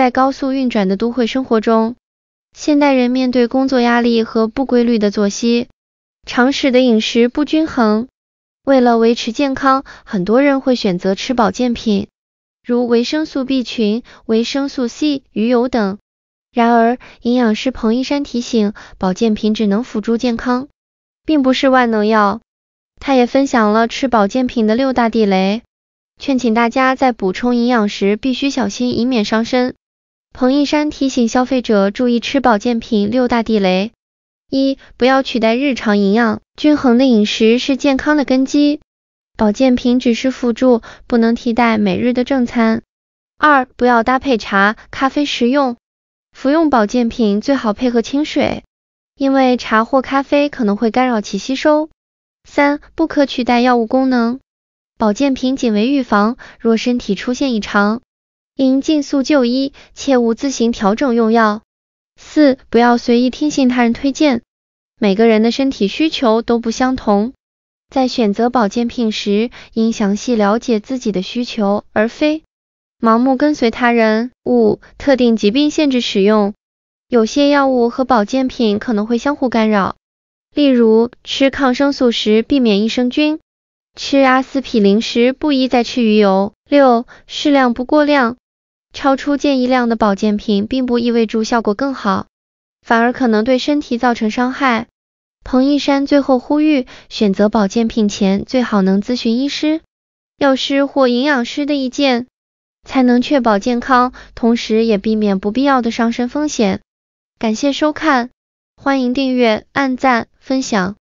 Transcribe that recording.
在高速运转的都会生活中，现代人面对工作压力和不规律的作息，常使的饮食不均衡。为了维持健康，很多人会选择吃保健品，如维生素 B 群、维生素 C、鱼油等。然而，营养师彭一山提醒，保健品只能辅助健康，并不是万能药。他也分享了吃保健品的六大地雷，劝请大家在补充营养时必须小心，以免伤身。彭一山提醒消费者注意吃保健品六大地雷：一、不要取代日常营养，均衡的饮食是健康的根基，保健品只是辅助，不能替代每日的正餐。二、不要搭配茶、咖啡食用，服用保健品最好配合清水，因为茶或咖啡可能会干扰其吸收。三、不可取代药物功能，保健品仅为预防，若身体出现异常。应尽速就医，切勿自行调整用药。四、不要随意听信他人推荐，每个人的身体需求都不相同，在选择保健品时应详细了解自己的需求，而非盲目跟随他人。五、特定疾病限制使用，有些药物和保健品可能会相互干扰，例如吃抗生素时避免益生菌，吃阿司匹林时不宜再吃鱼油。六、适量不过量。超出建议量的保健品，并不意味着效果更好，反而可能对身体造成伤害。彭一山最后呼吁，选择保健品前最好能咨询医师、药师或营养师的意见，才能确保健康，同时也避免不必要的伤身风险。感谢收看，欢迎订阅、按赞、分享。